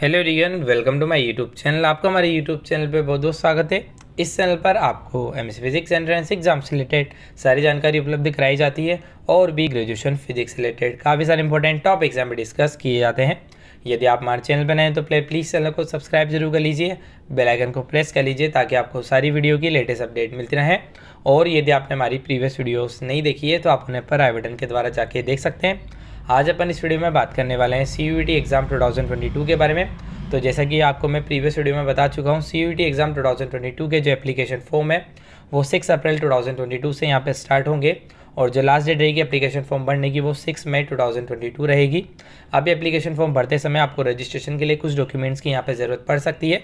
hello रियन welcome to my YouTube channel आपका हमारे यूट्यूब चैनल पे बहुत बहुत स्वागत है इस चैनल पर आपको M S physics entrance exam से रिलेटेड सारी जानकारी उपलब्ध कराई जाती है और भी ग्रेजुएशन फिजिक्स रिलेटेड काफ़ी सारे इंपॉर्टेंट टॉप एग्जाम पर डिस्कस किए जाते हैं यदि आप हमारे चैनल पर नए तो प्ले प्लीज़ चैनल को सब्सक्राइब जरूर कर लीजिए बेल आइकन को प्रेस कर लीजिए ताकि आपको सारी वीडियो की लेटेस्ट अपडेट मिलती रहे और यदि आपने हमारी प्रीवियस वीडियोस नहीं देखी है तो आप उन्हें पर आई बटन के द्वारा जाके देख सकते हैं आज अपन इस वीडियो में बात करने वाले हैं C U T exam two twenty two के बारे में तो जैसा कि आपको मैं प्रीवियस वीडियो में बता चुका हूँ C U T exam two thousand twenty two के जो एप्लीकेशन फॉर्म है वो six April two twenty two से यहाँ पे स्टार्ट होंगे और जो लास्ट डेट रहेगी एप्लीकेशन फॉर्म भरने की वो सिक्स मई टू रहेगी अभी एप्लीकेशन फॉर्म भरते समय आपको रजिस्ट्रेशन के लिए कुछ डॉक्यूमेंट्स की यहाँ पर ज़रूरत पड़ सकती है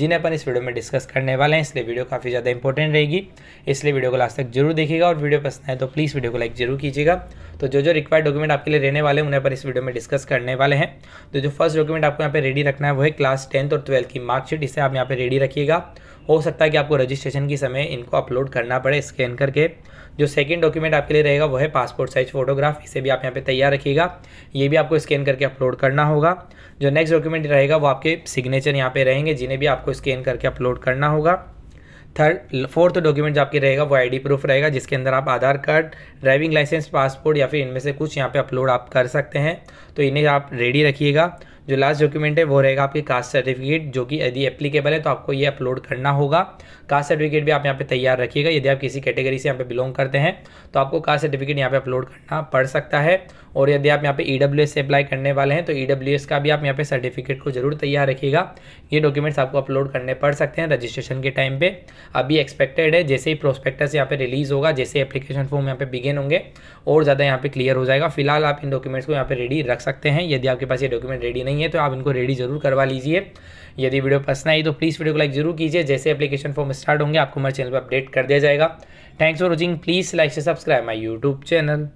जिन्हें अपन इस वीडियो में डिस्कस करने वाले हैं इसलिए वीडियो काफ़ी ज़्यादा इंपॉर्टेंट रहेगी इसलिए वीडियो को लास्ट तक जरूर देखिएगा और वीडियो पसंद आए तो प्लीज़ वीडियो को लाइक जरूर कीजिएगा तो जो जो रिक्वायर्ड डॉक्यूमेंट आपके लिए रहने वाले हैं उन्हें पर इस वीडियो में डिस्कस करने वाले हैं तो जो फर्स्ट डॉक्यूमेंट आपको यहाँ पे रेडी रखना है वो है क्लास टेंथ और ट्वेल्थ की मार्कशीट इसे आप यहाँ पे रेडी रखिएगा हो सकता है कि आपको रजिस्ट्रेशन के समय इनको अपलोड करना पड़े स्कैन करके जो सेकेंड डॉक्यूमेंट आपके लिए रहेगा वो है पासपोर्ट साइज फोटोग्राफ इसे भी आप यहाँ पे तैयार रखिएगा ये भी आपको स्कैन करके अपलोड करना होगा जो नेक्स्ट डॉक्यूमेंट रहेगा वो आपके सिग्नेचर यहाँ पे रहेंगे जिन्हें भी आपको स्कैन करके अपलोड करना होगा थर्ड फोर्थ डॉक्यूमेंट जो आपके रहेगा वो आईडी प्रूफ रहेगा जिसके अंदर आप Aadhaar card driving licence passport या फिर इनमें से कुछ यहाँ पे अपलोड आप कर सकते हैं तो इन्हें आप रेडी रखिएगा जो लास्ट डॉक्यूमेंट है वो रहेगा आपके कास्ट सर्टिफिकेट जो कि यदि एप्लीकेबल है तो आपको ये अपलोड करना होगा कास्ट सर्टिफिकेट भी आप यहाँ पे तैयार रखिएगा यदि आप किसी कैटेगरी से यहाँ पे बिलोंग करते हैं तो आपको कास्ट सर्टिफिकेट यहाँ पे अपलोड करना पड़ सकता है और यदि आप यहाँ पे ई e से अप्लाई करने वाले हैं तो ई e का भी आप यहाँ पे सर्टिफिकेट को जरूर तैयार रखिएगा ये डॉक्यूमेंट्स आपको अपलोड करने पड़ सकते हैं रजिस्ट्रेशन के टाइम पे अभी एक्सपेक्टेड है जैसे ही प्रोस्पेक्टस यहाँ पे रिलीज़ होगा जैसे एप्लीकेशन फॉर्म यहाँ पे बिगेन होंगे और ज़्यादा यहाँ पे क्लियर हो जाएगा फिलहाल आप इन डॉक्यूमेंट्स को यहाँ पे रेडी रख सकते हैं यदि आपके पास ये डॉक्यूमेंट रेडी नहीं नहीं है तो आप इनको रेडी ज़रूर करवा लीजिए यदि वीडियो पसंद आई तो प्लीज़ वीडियो को लाइक जरूर कीजिए जैसे एप्लीकेशन फॉर्म स्टार्ट होंगे आपको हमारे चैनल पर अपडेट कर दिया जाएगा thanks for watching please like से सब्सक्राइब माई यूट्यूब चैनल